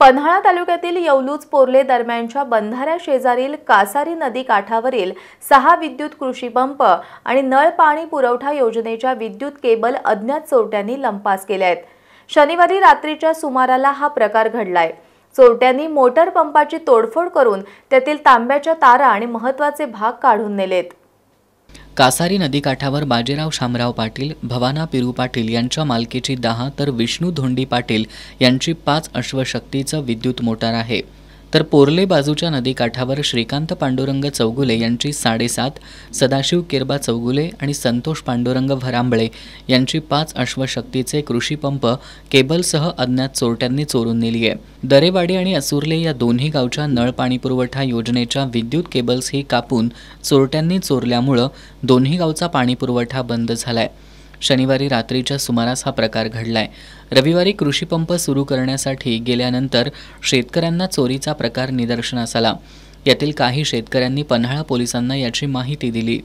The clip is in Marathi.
पन्हाळा तालुक्यातील येवलूज पोर्ले दरम्यानच्या बंधाऱ्या शेजारील कासारी नदी काठावरील सहा विद्युत कृषी पंप आणि नळ पाणी पुरवठा योजनेच्या विद्युत केबल अज्ञात चोरट्यांनी लंपास केल्या आहेत शनिवारी रात्रीच्या सुमाराला हा प्रकार घडलाय चोरट्यांनी मोटर पंपाची तोडफोड करून त्यातील तांब्याच्या तारा आणि महत्वाचे भाग काढून नेलेत कासारी नदीकाठावर बाजीराव शामराव पाटील भवाना पिरू पाटील यांच्या मालकीची दहा तर विष्णू धोंडी पाटील यांची पाच अश्वशक्तीचं विद्युत मोटार आहे तर पोरले बाजूच्या नदीकाठावर श्रीकांत पांडुरंग चौगुले यांची साडेसात सदाशिव किरबा चौगुले आणि संतोष पांडुरंग भरांबळे यांची पाच अश्वशक्तीचे कृषीपंप केबलसह अज्ञात चोरट्यांनी चोरून नेली आहे दरेवाडी आणि असुर्ले या दोन्ही गावच्या नळ पाणीपुरवठा योजनेच्या विद्युत केबल्सही कापून चोरट्यांनी चोरल्यामुळं दोन्ही गावचा पाणीपुरवठा बंद झाला शनिवारी रात्रीच्या सुमारास हा प्रकार घडलाय रविवारी कृषीपंप सुरू करण्यासाठी गेल्यानंतर शेतकऱ्यांना चोरीचा प्रकार निदर्शनास आला यातील काही शेतकऱ्यांनी पन्हाळा पोलिसांना याची माहिती दिली